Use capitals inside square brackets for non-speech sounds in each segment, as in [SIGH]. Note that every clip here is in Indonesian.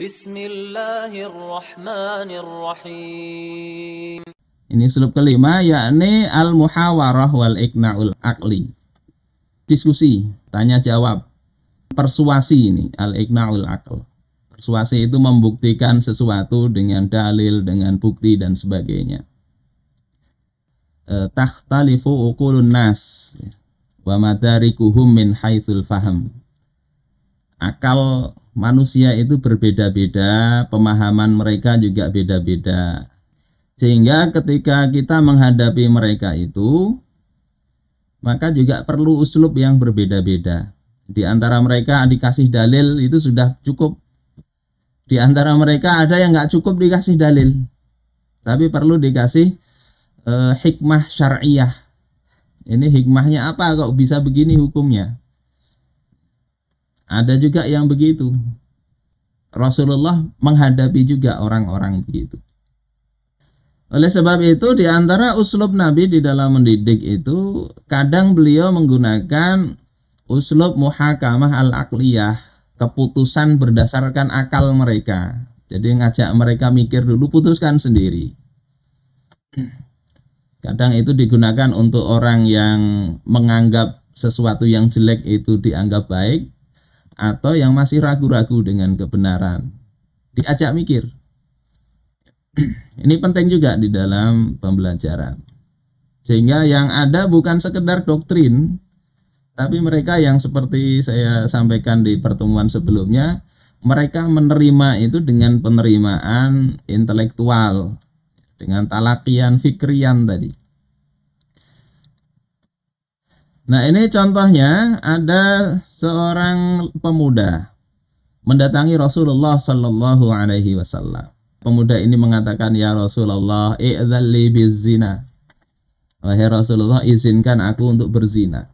Bismillahirrahmanirrahim. Ini uslub kelima yakni al-muhawarah wal ikna'ul akli. Diskusi, tanya jawab. Persuasi ini al-ikna'ul akl. Persuasi itu membuktikan sesuatu dengan dalil, dengan bukti dan sebagainya. Eh, takhtalifu uqulun nas wa madarikuhum min haitsul faham. Akal manusia itu berbeda-beda, pemahaman mereka juga beda-beda. Sehingga ketika kita menghadapi mereka itu, maka juga perlu uslub yang berbeda-beda. Di antara mereka dikasih dalil itu sudah cukup. Di antara mereka ada yang nggak cukup dikasih dalil, tapi perlu dikasih eh, hikmah syariah. Ini hikmahnya apa kok bisa begini hukumnya? Ada juga yang begitu. Rasulullah menghadapi juga orang-orang begitu. Oleh sebab itu di antara uslub Nabi di dalam mendidik itu kadang beliau menggunakan uslub muhakamah al akliyah keputusan berdasarkan akal mereka. Jadi ngajak mereka mikir dulu putuskan sendiri. Kadang itu digunakan untuk orang yang menganggap sesuatu yang jelek itu dianggap baik, atau yang masih ragu-ragu dengan kebenaran. Diajak mikir. [CLEARS THROAT] Ini penting juga di dalam pembelajaran. Sehingga yang ada bukan sekedar doktrin, tapi mereka yang seperti saya sampaikan di pertemuan sebelumnya, mereka menerima itu dengan penerimaan intelektual, dengan talakian fikrian tadi. Nah, ini contohnya ada seorang pemuda mendatangi Rasulullah Shallallahu alaihi wasallam. Pemuda ini mengatakan, "Ya Rasulullah, idzalli bizina." Wahai Rasulullah, izinkan aku untuk berzina.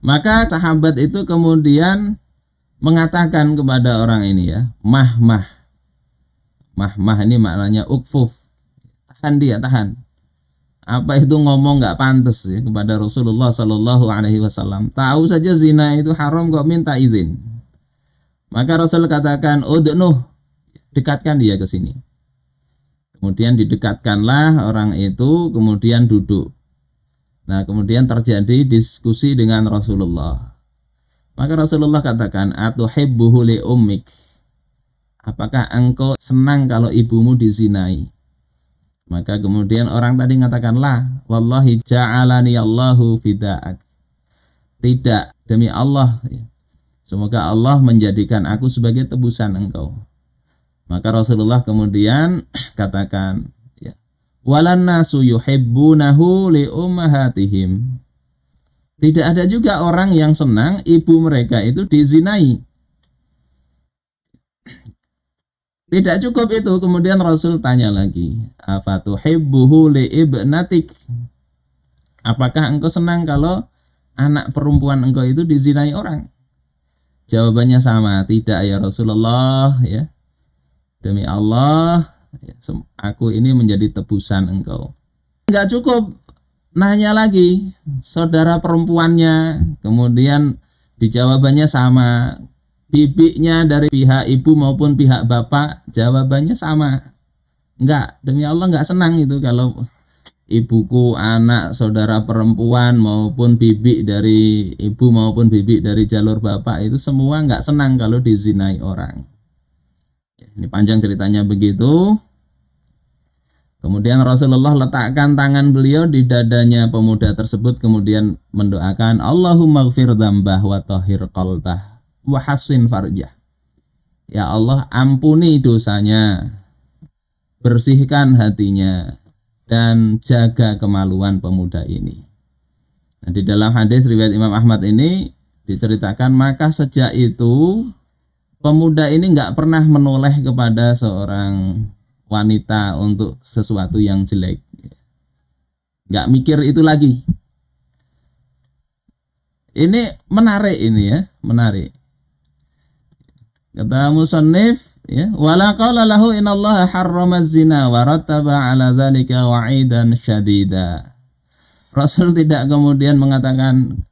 Maka sahabat itu kemudian mengatakan kepada orang ini ya, "Mah, mah." Mah, mah ini maknanya ukfuf. Tahan dia, tahan apa itu ngomong nggak pantas ya kepada Rasulullah Shallallahu Alaihi Wasallam tahu saja zina itu haram kok minta izin maka Rasul katakan udnuh dekatkan dia ke sini kemudian didekatkanlah orang itu kemudian duduk nah kemudian terjadi diskusi dengan Rasulullah maka Rasulullah katakan atuhibbuhu li umik, apakah engkau senang kalau ibumu dizinai maka kemudian orang tadi mengatakan la wallahi ja'alani Allahu fida'ak. Tidak demi Allah semoga Allah menjadikan aku sebagai tebusan engkau. Maka Rasulullah kemudian [CLEARS THROAT] katakan ya walan nasu yuhibbunahu li ummahatihim. Tidak ada juga orang yang senang ibu mereka itu dizinai. Tidak cukup itu, kemudian Rasul tanya lagi, "Afatuhibbuhu li ibnatik?" Apakah engkau senang kalau anak perempuan engkau itu dizinai orang? Jawabannya sama, tidak ya Rasulullah ya. Demi Allah, ya, aku ini menjadi tebusan engkau. Enggak cukup nanya lagi saudara perempuannya, kemudian dijawabannya sama, bibiknya dari pihak ibu maupun pihak bapak jawabannya sama enggak demi Allah enggak senang itu kalau ibuku anak saudara perempuan maupun bibik dari ibu maupun bibik dari jalur bapak itu semua enggak senang kalau dizinai orang ya, ini panjang ceritanya begitu kemudian Rasulullah letakkan tangan beliau di dadanya pemuda tersebut kemudian mendoakan Allahumma gfir dhambah wa tahir qalbah wahasin farjah. Ya Allah, ampuni dosanya, bersihkan hatinya, dan jaga kemaluan pemuda ini. Nah, di dalam hadis riwayat Imam Ahmad ini diceritakan maka sejak itu pemuda ini nggak pernah menoleh kepada seorang wanita untuk sesuatu yang jelek. Nggak mikir itu lagi. Ini menarik ini ya, menarik. Kata musannif ya, wala qala lahu innallaha harrama zina wa rataba ala dzalika wa'idan syadida. Rasul tidak kemudian mengatakan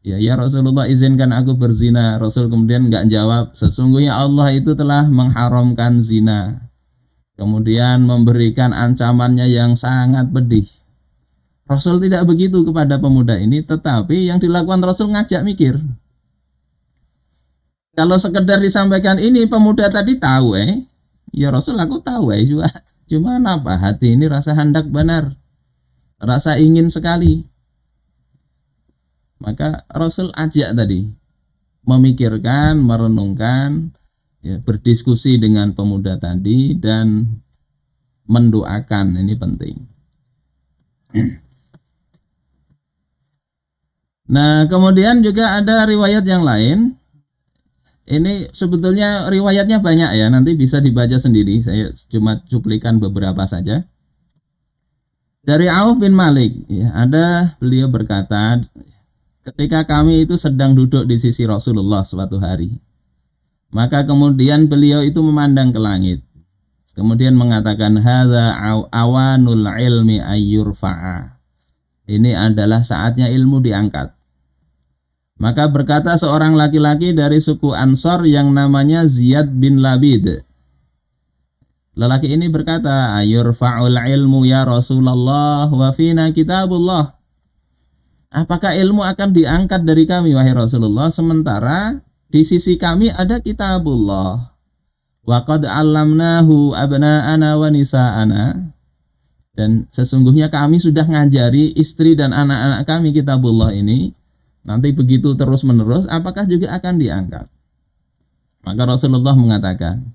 Ya, ya Rasulullah izinkan aku berzina. Rasul kemudian nggak jawab. Sesungguhnya Allah itu telah mengharamkan zina. Kemudian memberikan ancamannya yang sangat pedih. Rasul tidak begitu kepada pemuda ini, tetapi yang dilakukan Rasul ngajak mikir. Kalau sekedar disampaikan ini pemuda tadi tahu eh. Ya Rasul aku tahu eh juga. Cuma apa hati ini rasa hendak benar. Rasa ingin sekali. Maka Rasul ajak tadi memikirkan, merenungkan, ya, berdiskusi dengan pemuda tadi dan mendoakan ini penting. [CLEARS THROAT] Nah, kemudian juga ada riwayat yang lain ini sebetulnya riwayatnya banyak ya, nanti bisa dibaca sendiri. Saya cuma cuplikan beberapa saja. Dari Auf bin Malik, ya, ada beliau berkata, ketika kami itu sedang duduk di sisi Rasulullah suatu hari, maka kemudian beliau itu memandang ke langit. Kemudian mengatakan hadza awanul ilmi ayyurfa'a. Ini adalah saatnya ilmu diangkat. Maka berkata seorang laki-laki dari suku Ansor yang namanya Ziyad bin Labid. Lelaki ini berkata, Ayur fa'ul ilmu ya Rasulullah wa fina kitabullah." Apakah ilmu akan diangkat dari kami wahai Rasulullah sementara di sisi kami ada kitabullah. Wa qad 'allamnahu abna'ana wa nisa'ana. Dan sesungguhnya kami sudah ngajari istri dan anak-anak kami kitabullah ini nanti begitu terus-menerus, apakah juga akan diangkat? Maka Rasulullah mengatakan,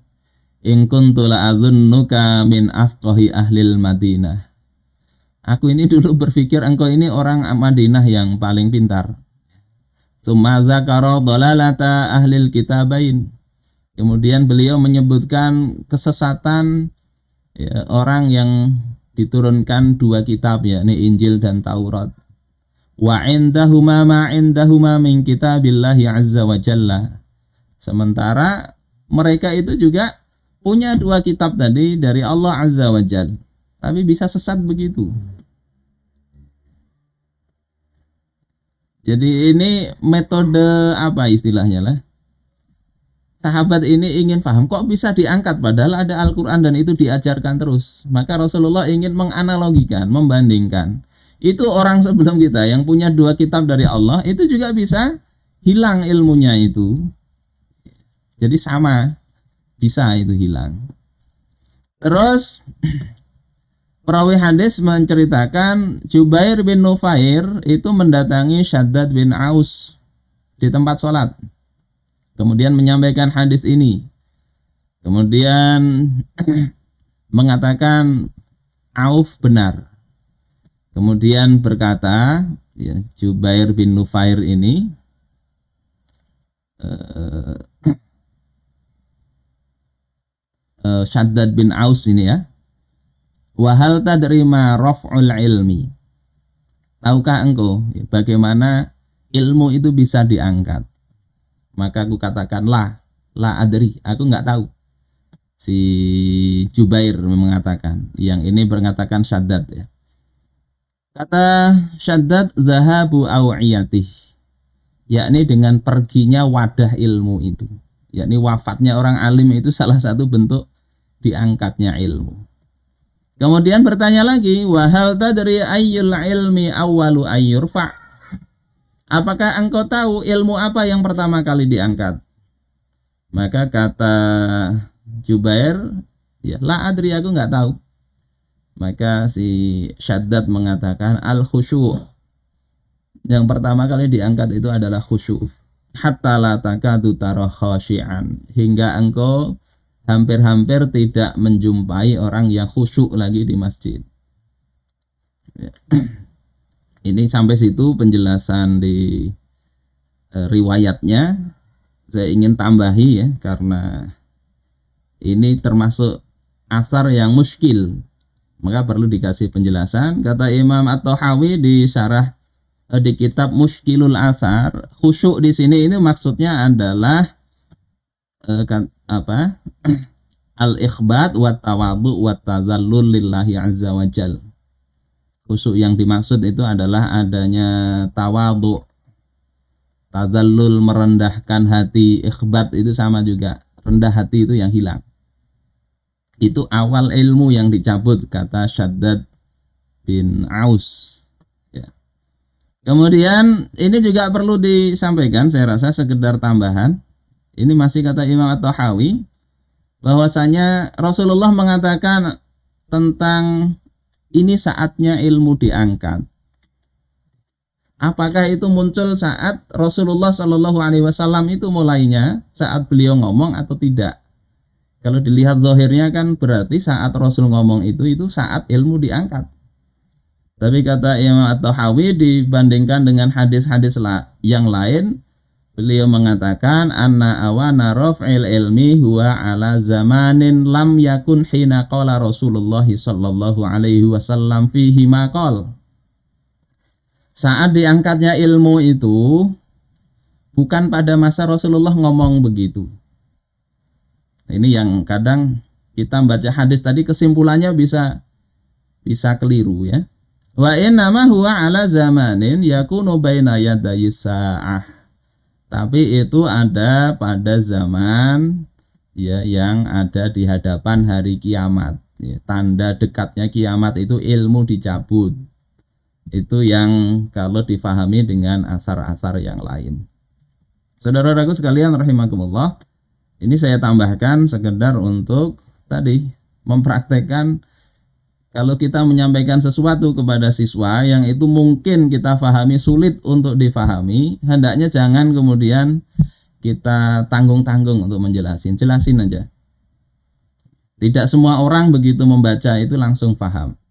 "In kuntula la'adhunnuka min afqahi ahlil Madinah." Aku ini [LAUGHS] dulu berpikir engkau ini orang Madinah yang paling pintar. dalalata ahlil kitabain. Kemudian beliau menyebutkan kesesatan ya, orang yang diturunkan dua kitab yakni Injil dan Taurat wa indahuma ma indahuma min kitabillahi azza wa jalla. Sementara mereka itu juga punya dua kitab tadi dari Allah azza wa jalla. Tapi bisa sesat begitu. Jadi ini metode apa istilahnya lah? Sahabat ini ingin paham kok bisa diangkat padahal ada Al-Qur'an dan itu diajarkan terus. Maka Rasulullah ingin menganalogikan, membandingkan. Itu orang sebelum kita yang punya dua kitab dari Allah itu juga bisa hilang ilmunya itu. Jadi sama, bisa itu hilang. Terus [CLEARS THROAT] perawi hadis menceritakan Jubair bin Nufair itu mendatangi Syaddad bin Aus di tempat sholat. Kemudian menyampaikan hadis ini. Kemudian [CLEARS THROAT] mengatakan Auf benar. Kemudian berkata ya, Jubair bin Nufair ini uh, uh, Shaddad bin Aus ini ya. Wahal tadrima raf'ul ilmi. Tahukah engkau ya, bagaimana ilmu itu bisa diangkat? Maka aku katakan lah, la adri, aku nggak tahu. Si Jubair mengatakan, yang ini mengatakan Shaddad ya Kata syaddad zahabu awiyatih. Yakni dengan perginya wadah ilmu itu. Yakni wafatnya orang alim itu salah satu bentuk diangkatnya ilmu. Kemudian bertanya lagi, wahal tadri ayyul ilmi awalu ayyurfa. Apakah engkau tahu ilmu apa yang pertama kali diangkat? Maka kata Jubair, ya la adri aku nggak tahu. Maka si Syaddad mengatakan al khusyu. Yang pertama kali diangkat itu adalah khusyu. Hatta la takadu khasyi'an. Hingga engkau hampir-hampir tidak menjumpai orang yang khusyuk lagi di masjid. Ya. [CLEARS THROAT] Ini sampai situ penjelasan di e, riwayatnya. Saya ingin tambahi ya karena ini termasuk asar yang muskil maka perlu dikasih penjelasan kata Imam atau Hawi di syarah eh, di kitab Mushkilul Asar khusyuk di sini ini maksudnya adalah eh, kan, apa [CLEARS THROAT] al ikhbat wa tawadu wa tazallul lillahi azza khusyuk yang dimaksud itu adalah adanya tawadu tazallul merendahkan hati ikhbat itu sama juga rendah hati itu yang hilang itu awal ilmu yang dicabut kata Syaddad bin Aus ya. kemudian ini juga perlu disampaikan saya rasa sekedar tambahan ini masih kata Imam At-Tahawi bahwasanya Rasulullah mengatakan tentang ini saatnya ilmu diangkat apakah itu muncul saat Rasulullah Shallallahu Alaihi Wasallam itu mulainya saat beliau ngomong atau tidak kalau dilihat zahirnya kan berarti saat Rasul ngomong itu itu saat ilmu diangkat. Tapi kata Imam atau tahawi dibandingkan dengan hadis-hadis yang lain, beliau mengatakan anna awana raf'il ilmi huwa ala zamanin lam yakun hina qala Rasulullah sallallahu alaihi wasallam fihi maqal. Saat diangkatnya ilmu itu bukan pada masa Rasulullah ngomong begitu Nah, ini yang kadang kita baca hadis tadi kesimpulannya bisa bisa keliru ya. Wa ma huwa ala zamanin yakunu baina yadayi sa'ah. Tapi itu ada pada zaman ya yang ada di hadapan hari kiamat. Ya, tanda dekatnya kiamat itu ilmu dicabut. Itu yang kalau difahami dengan asar-asar yang lain. Saudara-saudaraku sekalian rahimakumullah, ini saya tambahkan sekedar untuk tadi mempraktekkan kalau kita menyampaikan sesuatu kepada siswa yang itu mungkin kita fahami sulit untuk difahami, hendaknya jangan kemudian kita tanggung-tanggung untuk menjelasin, jelasin aja. Tidak semua orang begitu membaca itu langsung paham.